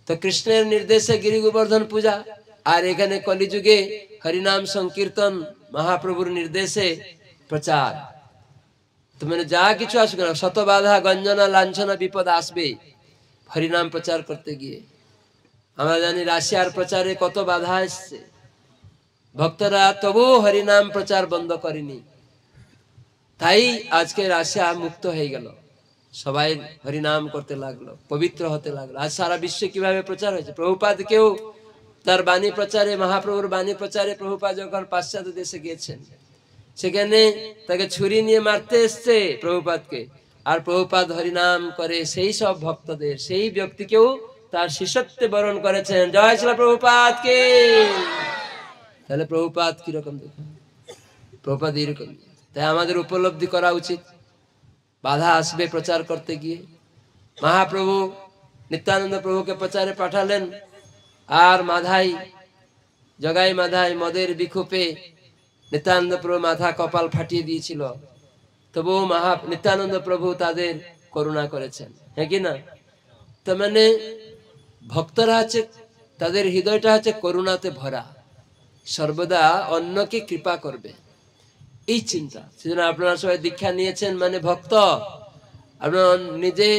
তো কৃষ্ণের নির্দেশে গিরি গোবর্ধন পূজা আর এখানে কলিযুগে হরিনাম সংকীর্তন মহাপ্রভুর নির্দেশে প্রচার তোমার মানে যা কিছু আসবে না শত বাধা গঞ্জনা লাঞ্ছনা বিপদ আসবে হরিনাম প্রচার করতে গিয়ে আমরা জানি রাশিয়ার প্রচারে কত বাধা এসছে ভক্তরা তবু হরিনাম প্রচার বন্ধ করেনি তাই আজকের আশা মুক্ত হয়ে গেল সবাই হরিনাম করতে লাগলো পবিত্র হতে লাগলো আজ সারা বিশ্বে কিভাবে প্রচার হয়েছে প্রভুপাদ কেউ তার বাণী প্রচারে মহাপ্রভুর বাণী প্রচারে প্রভুপাদ যখন পাশ্চাত্য দেশে গিয়েছেন সেখানে তাকে ছুরি নিয়ে মারতে এসছে প্রভুপাদকে আর প্রভুপাদ হরিনাম করে সেই সব ভক্তদের সেই ব্যক্তিকেও তার শিষ্যত্বে বরণ করেছেন জয় ছিল প্রভুপাদকে তাহলে প্রভুপাত কিরকম দেখুন প্রভুপাত এরকম তাই আমাদের উপলব্ধি করা উচিত বাধা আসবে প্রচার করতে গিয়ে মহাপ্রভু নিত্যানন্দ প্রভুকে প্রচারে পাঠালেন আর মাধাই জগাই মাধাই মদের বিক্ষোভে নিত্যানন্দ প্রভু মাথা কপাল ফাটিয়ে দিয়েছিল তবুও মহা নিত্যানন্দ প্রভু তাদের করুণা করেছেন হ্যাঁ কি না তার মানে ভক্তরা হচ্ছে তাদের হৃদয়টা হচ্ছে করুণাতে ভরা সর্বদা অন্যকে কৃপা করবে এই চিন্তা সেজন্য আপনারা সবাই দীক্ষা নিয়েছেন মানে ভক্ত আপনার নিজে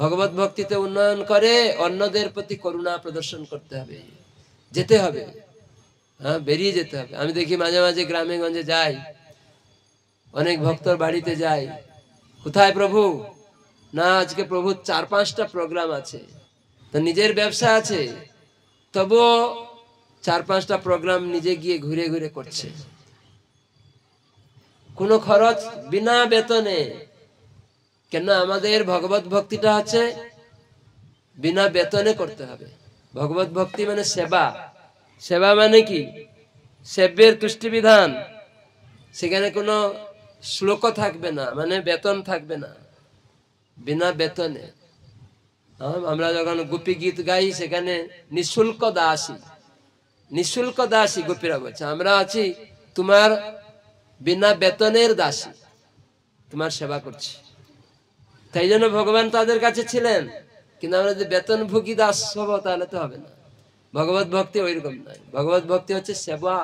ভগবত ভক্তিতে উন্নয়ন করে অন্যদের প্রতি করুণা প্রদর্শন করতে হবে যেতে হবে হ্যাঁ বেরিয়ে যেতে হবে আমি দেখি মাঝে মাঝে গ্রামে গঞ্জে যাই অনেক ভক্তর বাড়িতে যাই কোথায় প্রভু না আজকে প্রভু চার পাঁচটা প্রোগ্রাম আছে তো নিজের ব্যবসা আছে তবুও চার পাঁচটা প্রোগ্রাম নিজে গিয়ে ঘুরে ঘুরে করছে কোনো খরচ বিনা বেতনে কেন আমাদের ভগবত ভক্তিটা আছে বিনা বেতনে করতে হবে ভগবত ভক্তি মানে সেবা সেবা মানে কি সেব্যের তুষ্টিবিধান সেখানে কোনো শ্লোক থাকবে না মানে বেতন থাকবে না বিনা বেতনে আমরা যখন গুপি গীত গাই সেখানে নিঃশুল্ক দাসী নিঃশুল্ক দাসী গোপীরা আচ্ছা, বলছে আমরা আছি তোমার বিনা বেতনের দাসী তোমার সেবা করছি তাই জন্য ভগবান তাদের কাছে ছিলেন কিন্তু আমরা যদি বেতন ভোগী দাস হব তাহলে তো হবে না ভগবত ভক্তি ওইরকম নয় ভগবত ভক্তি হচ্ছে সেবা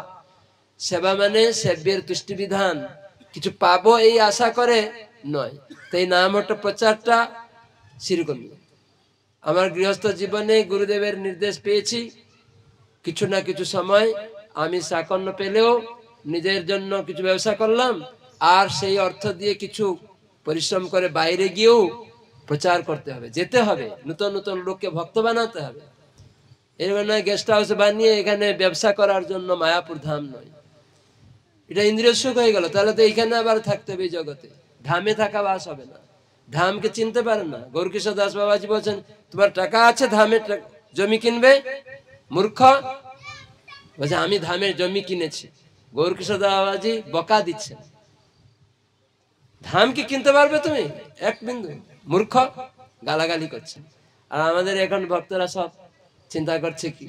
সেবা মানে সেব্যের তুষ্টিবিধান কিছু পাবো এই আশা করে নয় তাই নাম হট প্রচারটা সেরকম আমার গৃহস্থ জীবনে গুরুদেবের নির্দেশ পেয়েছি কিছু না কিছু সময় আমি চাকন্য পেলেও নিজের জন্য কিছু ব্যবসা করলাম আর সেই অর্থ দিয়ে কিছু পরিশ্রম করে বাইরে গিয়েও প্রচার করতে হবে যেতে হবে নতুন নতুন লোককে ভক্ত বানাতে হবে এরকম নয় গেস্ট হাউস বানিয়ে এখানে ব্যবসা করার জন্য মায়াপুর ধাম নয় এটা ইন্দ্রিয় সুখ হয়ে গেল তাহলে তো এইখানে আবার থাকতে হবে জগতে ধামে থাকা বাস হবে না ধামকে চিনতে পারে না গৌরকিশোর দাস বাবাজি বলছেন তোমার টাকা আছে ধামে জমি কিনবে মূর্খ বলছে আমি ধামের জমি কিনেছি গৌরকিশোর বাবাজি বকা দিচ্ছেন ধাম কি কিনতে পারবে তুমি এক বিন্দু মূর্খ গালাগালি করছে আর আমাদের এখন ভক্তরা সব চিন্তা করছে কি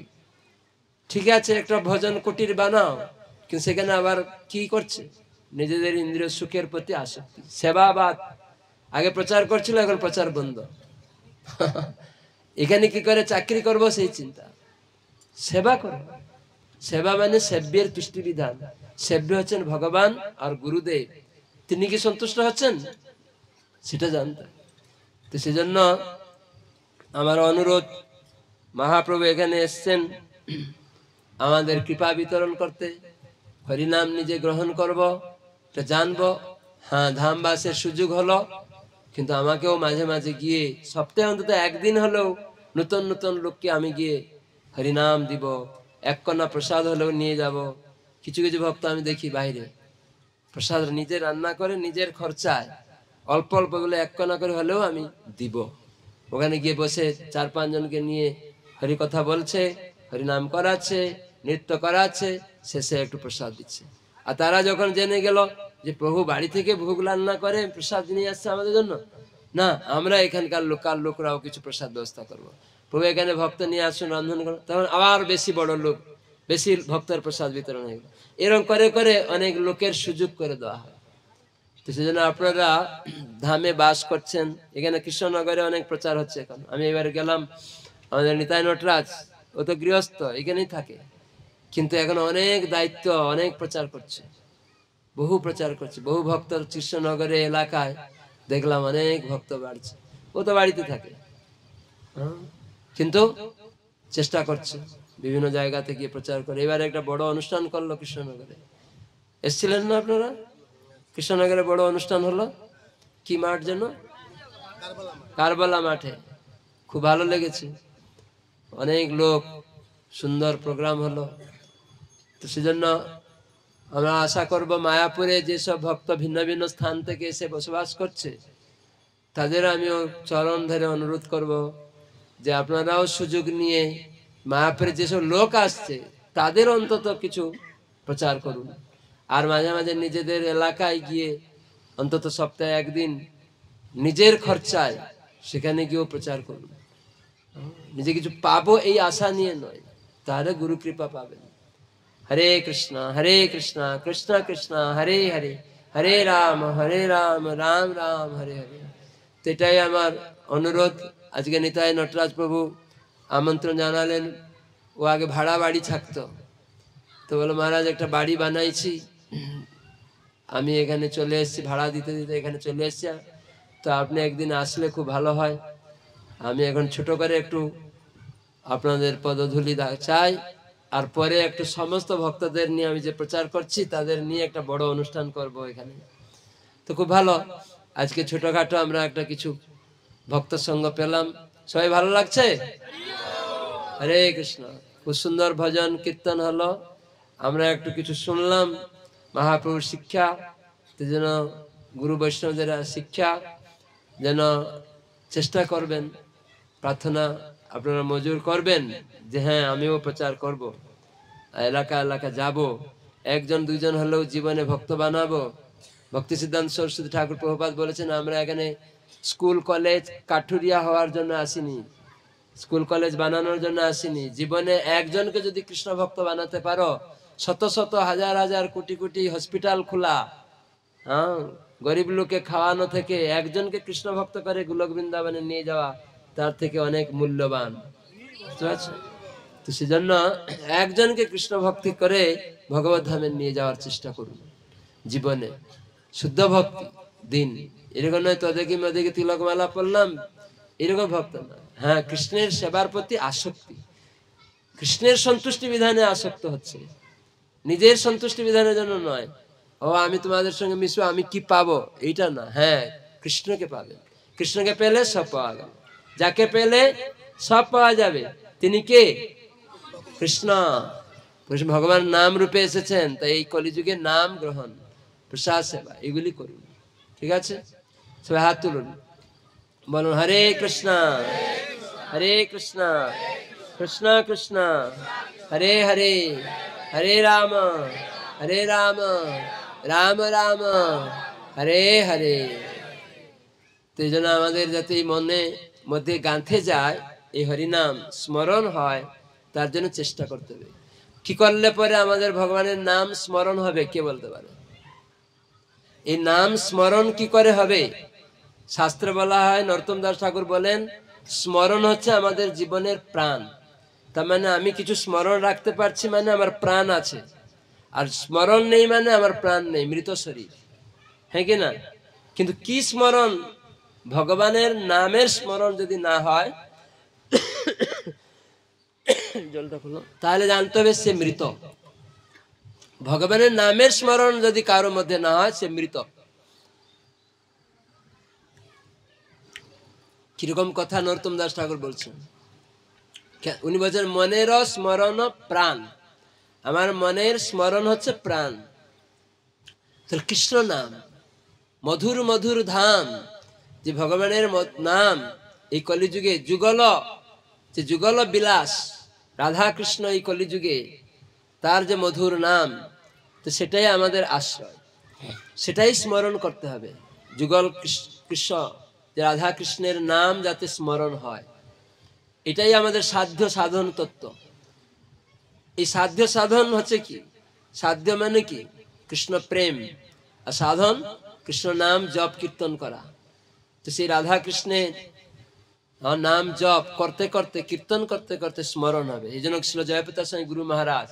ঠিক আছে একটা ভোজন কুটির বানাও কিন্তু সেখানে আবার কি করছে নিজেদের ইন্দ্রিয় সুখের প্রতি আসক্তি সেবাবাদ আগে প্রচার করছিল এখন প্রচার বন্ধ এখানে কি করে চাকরি করব সেই চিন্তা সেবা করে সেবা মানে সেব্যের বিধান সেব্য হচ্ছেন ভগবান আর গুরুদেব তিনি কি সন্তুষ্ট হচ্ছেন সেটা জানতে তো সেজন্য আমার অনুরোধ মহাপ্রভু এখানে এসছেন আমাদের কৃপা বিতরণ করতে হরিনাম নিজে গ্রহণ করব এটা জানব হ্যাঁ ধামবাসের সুযোগ হলো কিন্তু আমাকেও মাঝে মাঝে গিয়ে সপ্তাহে অন্তত একদিন হলেও নতুন নতুন লোককে আমি গিয়ে হরিনাম দিব এক কন্যা প্রসাদ হলেও নিয়ে যাব কিছু কিছু ভক্ত আমি দেখি বাইরে প্রসাদ নিজে রান্না করে নিজের খরচায় অল্প অল্প বলে এক কণা করে হলেও আমি দিব ওখানে গিয়ে বসে চার পাঁচজনকে নিয়ে হরি কথা বলছে হরিনাম করাচ্ছে নৃত্য করাচ্ছে শেষে একটু প্রসাদ দিচ্ছে আর তারা যখন জেনে গেল যে প্রভু বাড়ি থেকে ভোগ রান্না করে প্রসাদ নিয়ে আসছে আমাদের জন্য না আমরা এখানকার লোকাল লোকরাও কিছু প্রসাদ ব্যবস্থা করবো প্রভু এখানে ভক্ত নিয়ে আসুন রন্ধন করুন তখন আবার বেশি বড় লোক বেশি ভক্তের প্রসাদ বিতরণ হয়ে গেল এরকম করে করে অনেক লোকের সুযোগ করে দেওয়া হয় তো সেজন্য আপনারা ধামে বাস করছেন এখানে কৃষ্ণনগরে অনেক প্রচার হচ্ছে এখন আমি এবার গেলাম আমাদের নিতাই নটরাজ ও তো গৃহস্থ এখানেই থাকে কিন্তু এখন অনেক দায়িত্ব অনেক প্রচার করছে বহু প্রচার করছে বহু ভক্ত কৃষ্ণনগরে এলাকায় দেখলাম অনেক ভক্ত বাড়ছে ও তো বাড়িতে থাকে হ্যাঁ কিন্তু চেষ্টা করছে বিভিন্ন জায়গা থেকে প্রচার করে এবারে একটা বড় অনুষ্ঠান করলো কৃষ্ণনগরে এসছিলেন না আপনারা কৃষ্ণনগরে বড় অনুষ্ঠান হলো কি মাঠ যেন কারবালা মাঠে খুব ভালো লেগেছে অনেক লোক সুন্দর প্রোগ্রাম হলো তো সেজন্য আমরা আশা করব মায়াপুরে যেসব ভক্ত ভিন্ন ভিন্ন স্থান থেকে এসে বসবাস করছে তাদের আমিও চরণ ধরে অনুরোধ করব যে আপনারাও সুযোগ নিয়ে মায়াপুরে যেসব লোক আসছে তাদের অন্তত কিছু প্রচার করুন আর মাঝে মাঝে নিজেদের এলাকায় গিয়ে অন্তত সপ্তাহে একদিন নিজের খরচায় সেখানে গিয়েও প্রচার করুন নিজে কিছু পাবো এই আশা নিয়ে নয় তাহলে গুরু কৃপা পাবেন হরে কৃষ্ণ হরে কৃষ্ণ কৃষ্ণ কৃষ্ণ হরে হরে হরে রাম হরে রাম রাম রাম হরে হরে তো এটাই আমার অনুরোধ আজকে নিতাই নটরাজ প্রভু আমন্ত্রণ জানালেন ও আগে ভাড়া বাড়ি থাকতো তো বলো মহারাজ একটা বাড়ি বানাইছি আমি এখানে চলে এসেছি ভাড়া দিতে দিতে এখানে চলে এসছি তো আপনি একদিন আসলে খুব ভালো হয় আমি এখন ছোট করে একটু আপনাদের পদধূলি চাই আর পরে একটু সমস্ত ভক্তদের নিয়ে আমি যে প্রচার করছি তাদের নিয়ে একটা বড় অনুষ্ঠান করব এখানে তো খুব ভালো আজকে ছোটোখাটো আমরা একটা কিছু ভক্ত সঙ্গ পেলাম সবাই ভালো লাগছে হরে কৃষ্ণ খুব সুন্দর ভজন কীর্তন হলো আমরা একটু কিছু শুনলাম মহাপ্রভুর শিক্ষা যেন গুরু বৈষ্ণবদের শিক্ষা যেন চেষ্টা করবেন প্রার্থনা আপনারা মজুর করবেন যে হ্যাঁ আমিও প্রচার করব এলাকা এলাকা যাব একজন দুজন হলেও জীবনে ভক্ত বানাবো ভক্তি সিদ্ধান্ত সরস্বতী ঠাকুর প্রভুপাত বলেছেন আমরা এখানে স্কুল কলেজ কাঠুরিয়া হওয়ার জন্য আসিনি স্কুল কলেজ বানানোর জন্য আসিনি জীবনে একজনকে যদি কৃষ্ণ ভক্ত বানাতে পারো শত শত হাজার হাজার কোটি কোটি হসপিটাল খোলা হ্যাঁ গরিব লোকে খাওয়ানো থেকে একজনকে কৃষ্ণ ভক্ত করে গোলক বৃন্দাবনে নিয়ে যাওয়া তার থেকে অনেক মূল্যবান তো সেজন্য একজনকে কৃষ্ণ ভক্তি করে ভগবত ধামে নিয়ে যাওয়ার চেষ্টা করুন জীবনে শুদ্ধ ভক্তি দিন এরকম নয় তদেকি মদেকি তিলক মালা পড়লাম এরকম ভক্ত না হ্যাঁ কৃষ্ণের সেবার প্রতি আসক্তি কৃষ্ণের সন্তুষ্টি বিধানে আসক্ত হচ্ছে নিজের সন্তুষ্টি বিধানের জন্য নয় ও আমি তোমাদের সঙ্গে মিশবো আমি কি পাবো এইটা না হ্যাঁ কৃষ্ণকে পাবে কৃষ্ণকে পেলে সব পাওয়া গেল যাকে পেলে সব পাওয়া যাবে তিনি কে কৃষ্ণ কৃষ্ণ ভগবান নাম রূপে এসেছেন তাই এই কলিযুগে নাম গ্রহণ প্রসাদ সেবা এগুলি করুন ঠিক আছে সবাই হাত তুলুন বলুন হরে কৃষ্ণ হরে কৃষ্ণ কৃষ্ণ কৃষ্ণ হরে হরে হরে রাম হরে রাম রাম রাম হরে হরে তো জন্য আমাদের যাতে মনে মধ্যে গাঁথে যায় এই হরিনাম স্মরণ হয় তার জন্য চেষ্টা করতে হবে কি করলে পরে আমাদের ভগবানের নাম স্মরণ হবে কে বলতে পারে এই নাম স্মরণ কি করে হবে শাস্ত্রে বলা হয় নরতম দাস ঠাকুর বলেন স্মরণ হচ্ছে আমাদের জীবনের প্রাণ তার মানে আমি কিছু স্মরণ রাখতে পারছি মানে আমার প্রাণ আছে আর স্মরণ নেই মানে আমার প্রাণ নেই মৃত শরীর হ্যাঁ কি না কিন্তু কি স্মরণ ভগবানের নামের স্মরণ যদি না হয় জলটা খুলো তাহলে জানতে হবে সে মৃত ভগবানের নামের স্মরণ যদি কারো মধ্যে না হয় সে মৃত কিরকম কথা নরতম দাস ঠাকুর বলছেন উনি বলছেন মনের স্মরণ প্রাণ আমার মনের স্মরণ হচ্ছে প্রাণ কৃষ্ণ নাম মধুর মধুর ধাম যে ভগবানের নাম এই কলিযুগে যুগল যে যুগল বিলাস রাধা কৃষ্ণ এই কলিযুগে তার যে মধুর নাম তো সেটাই আমাদের আশ্রয় সেটাই স্মরণ করতে হবে যুগল কৃষ্ণ যে রাধা কৃষ্ণের নাম যাতে স্মরণ হয় এটাই আমাদের সাধ্য সাধন তত্ত্ব এই সাধ্য সাধন হচ্ছে কি সাধ্য মানে কি কৃষ্ণ প্রেম আর সাধন কৃষ্ণ নাম জপ কীর্তন করা তো সেই রাধা কৃষ্ণের নাম জপ করতে করতে কীর্তন করতে করতে স্মরণ হবে এই জন্য ছিল জয়প্রতা স্বামী গুরু মহারাজ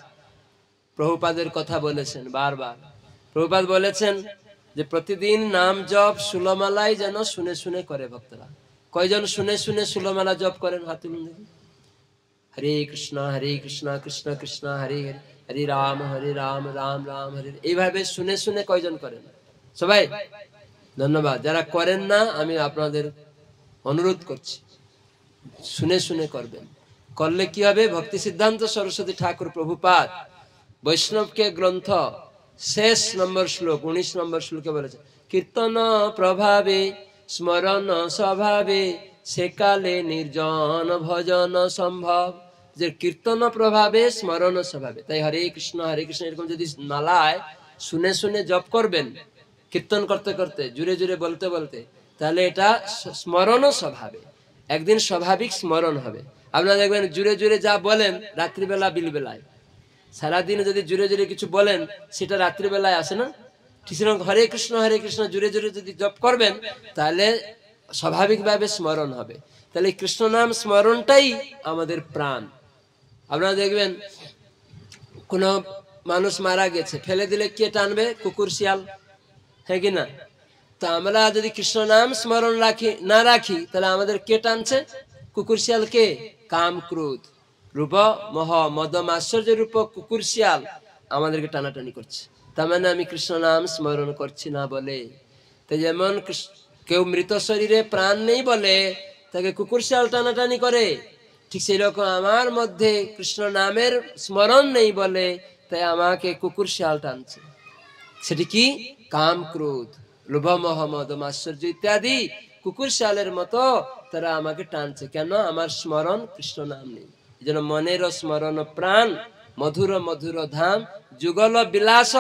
প্রভুপাদের কথা বলেছেন বারবার প্রভুপাদ বলেছেন যে প্রতিদিন নাম জপ সুলমালাই যেন শুনে শুনে করে ভক্তরা কয়জন শুনে শুনে সুলমালা জপ করেন হাতে হরে কৃষ্ণ হরে কৃষ্ণ কৃষ্ণ কৃষ্ণ হরে হরে হরি রাম হরি রাম রাম রাম হরে এইভাবে শুনে শুনে কয়জন করেন সবাই ধন্যবাদ যারা করেন না আমি আপনাদের অনুরোধ করছি শুনে শুনে করবেন করলে কি হবে ভক্তি সিদ্ধান্ত সরস্বতী ঠাকুর প্রভুপাত বৈষ্ণবকে গ্রন্থ শেষ নম্বর শ্লোক উনিশ নম্বর শ্লোকে বলেছে কীর্তন প্রভাবে স্মরণ স্বভাবে সেকালে নির্জন ভজন সম্ভব যে কীর্তন প্রভাবে স্মরণ স্বভাবে তাই হরে কৃষ্ণ হরে কৃষ্ণ এরকম যদি নালায় শুনে শুনে জপ করবেন কীর্তন করতে করতে জুড়ে জুড়ে বলতে বলতে তাহলে এটা স্মরণ স্বভাবে একদিন স্বাভাবিক স্মরণ হবে আপনারা দেখবেন জুড়ে জুড়ে যা বলেন রাত্রিবেলা বিলবেলায় সারাদিনে যদি জুড়ে জুড়ে কিছু বলেন সেটা রাত্রিবেলায় আসে না ঠিক হরে কৃষ্ণ হরে কৃষ্ণ জুড়ে জুড়ে যদি জপ করবেন তাহলে স্বাভাবিকভাবে স্মরণ হবে তাহলে কৃষ্ণ নাম স্মরণটাই আমাদের প্রাণ আপনারা দেখবেন কোনো মানুষ মারা গেছে ফেলে দিলে কে টানবে কুকুর শিয়াল হ্যাঁ কি না তো আমরা যদি কৃষ্ণ নাম স্মরণ রাখি না রাখি তাহলে আমাদের কে টানছে কুকুর শিয়াল কে কাম ক্রোধ রূপ মহ মদম আশ্চর্য রূপ কুকুর শিয়াল আমাদেরকে টানাটানি করছে তার মানে আমি কৃষ্ণ নাম স্মরণ করছি না বলে তো যেমন কেউ মৃত শরীরে প্রাণ নেই বলে তাকে কুকুর শিয়াল টানাটানি করে ঠিক সেই রকম আমার মধ্যে কৃষ্ণ নামের স্মরণ নেই বলে তাই আমাকে কুকুর শিয়াল টানছে সেটি কি কাম ক্রোধ লোভ মহম্মদ মাশ্চর্য ইত্যাদি কুকুর শিয়ালের মতো তারা আমাকে টানছে কেন আমার স্মরণ কৃষ্ণ নাম নেই যেন মনের স্মরণ প্রাণ মধুর মধুর ধাম যুগল বিলাস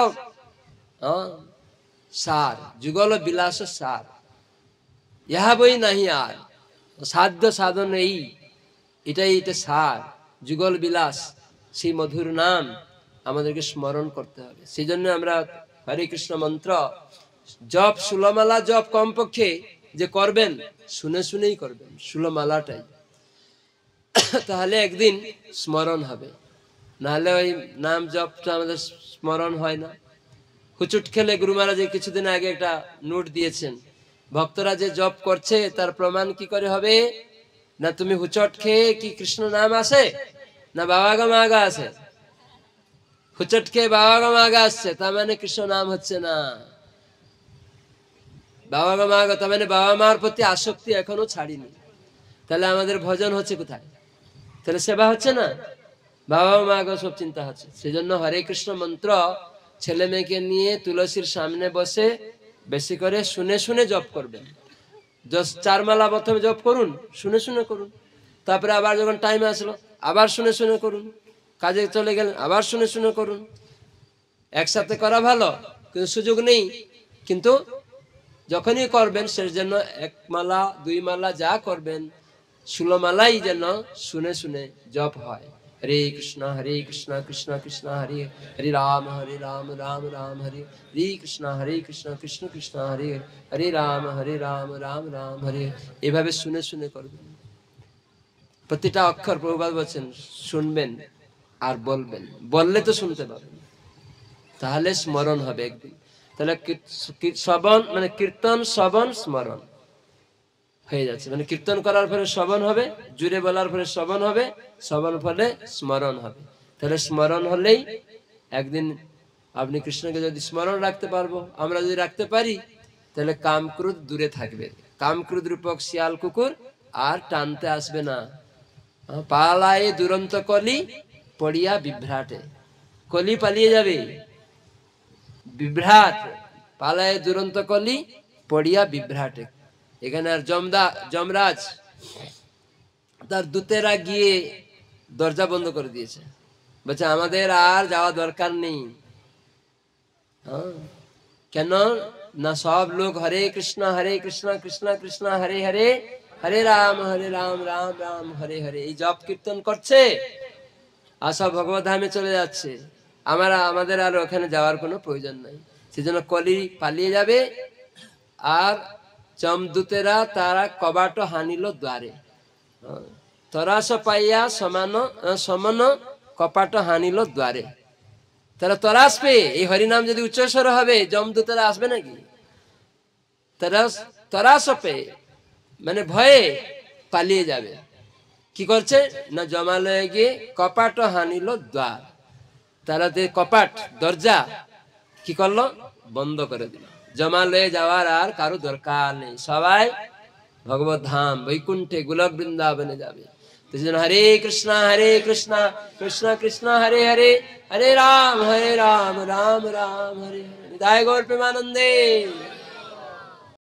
সার যুগল বিলাস সার ইহা বই না আর সাধ্য সাধন এই এটাই এটা সার যুগল বিলাস সেই মধুর নাম আমাদেরকে স্মরণ করতে হবে সেই জন্য আমরা হরে কৃষ্ণ মন্ত্র জপ সুলমালা জপ কমপক্ষে যে করবেন শুনে শুনেই করবেন সুলমালাটাই তাহলে একদিন স্মরণ হবে নাহলে ওই নাম জপ তো আমাদের স্মরণ হয় না হুচুট খেলে গুরু মহারাজ কিছুদিন আগে একটা নোট দিয়েছেন ভক্তরা যে জপ করছে তার প্রমাণ কি করে হবে না তুমি হুচট খেয়ে কি কৃষ্ণ নাম আসে না বাবা গা মাগা আসে হুচট খেয়ে বাবা গা মাগা আসছে তার মানে কৃষ্ণ নাম হচ্ছে না বাবা মা মাগা তার মানে বাবা মার প্রতি আসক্তি এখনো ছাড়িনি তাহলে আমাদের ভজন হচ্ছে কোথায় তাহলে সেবা হচ্ছে না বাবা মা গো সব চিন্তা হচ্ছে সেই জন্য হরে কৃষ্ণ মন্ত্র ছেলে মেয়েকে নিয়ে তুলসীর সামনে বসে বেশি করে শুনে শুনে জপ করবেন চারমালা প্রথমে জপ করুন শুনে শুনে করুন তারপরে আবার যখন টাইম আসলো আবার শুনে শুনে করুন কাজে চলে গেলেন আবার শুনে শুনে করুন একসাথে করা ভালো কিন্তু সুযোগ নেই কিন্তু যখনই করবেন সেই জন্য এক মালা দুই মালা যা করবেন সুলমালাই যেন শুনে শুনে জপ হয় হরে কৃষ্ণ হরে কৃষ্ণ কৃষ্ণ কৃষ্ণ হরে হরে রাম হরে রাম রাম রাম হরে হরে কৃষ্ণ হরে কৃষ্ণ কৃষ্ণ কৃষ্ণ হরে হরে রাম হরে রাম রাম রাম হরে এভাবে শুনে শুনে করবেন প্রতিটা অক্ষর প্রভুপাত বলছেন শুনবেন আর বলবেন বললে তো শুনতে পাবেন তাহলে স্মরণ হবে একদিন তাহলে শ্রবণ মানে কীর্তন শ্রবণ স্মরণ হয়ে যাচ্ছে মানে কীর্তন করার ফলে শ্রবণ হবে জুড়ে বলার ফলে শ্রবণ হবে শ্রবণ ফলে স্মরণ হবে তাহলে স্মরণ হলেই একদিন আপনি কৃষ্ণকে যদি স্মরণ রাখতে পারবো আমরা যদি রাখতে পারি তাহলে কামক্রুদ দূরে থাকবে কামক্রুদ রূপক শিয়াল কুকুর আর টানতে আসবে না পালায় দুরন্ত কলি পড়িয়া বিভ্রাটে কলি পালিয়ে যাবে বিভ্রাট পালায় দুরন্ত কলি পড়িয়া বিভ্রাটে এখানে আর জমদা যমরাজ তার দূতেরা গিয়ে দরজা বন্ধ করে দিয়েছে বলছে আমাদের আর যাওয়া দরকার নেই হ্যাঁ। কেন না সব লোক হরে কৃষ্ণ হরে কৃষ্ণ কৃষ্ণ কৃষ্ণ হরে হরে হরে রাম হরে রাম রাম রাম হরে হরে এই জপ কীর্তন করছে আর সব ধামে চলে যাচ্ছে আমার আমাদের আর ওখানে যাওয়ার কোনো প্রয়োজন নাই সেজন্য কলি পালিয়ে যাবে আর চমদূতেরা তারা কবাট হানিল দ্বারে তরাস পাইয়া সমান সমান কপাট হানিল দ্বারে তারা তরাস পেয়ে এই হরিনাম যদি উচ্চস্বর হবে জমদূতেরা আসবে নাকি তরাস তরাস পেয়ে মানে ভয়ে পালিয়ে যাবে কি করছে না জমালয়ে গিয়ে কপাট হানিল দ্বার তারা যে কপাট দরজা কি করলো বন্ধ করে দিল जमाले जावार आर कारो दरकार नहीं सबाई भगवत धाम वैकुंठे गुलाब बने जावे तो जन हरे कृष्णा हरे कृष्णा कृष्णा कृष्णा हरे हरे हरे राम हरे राम राम राम हरे हरे गौर प्रेमानंदे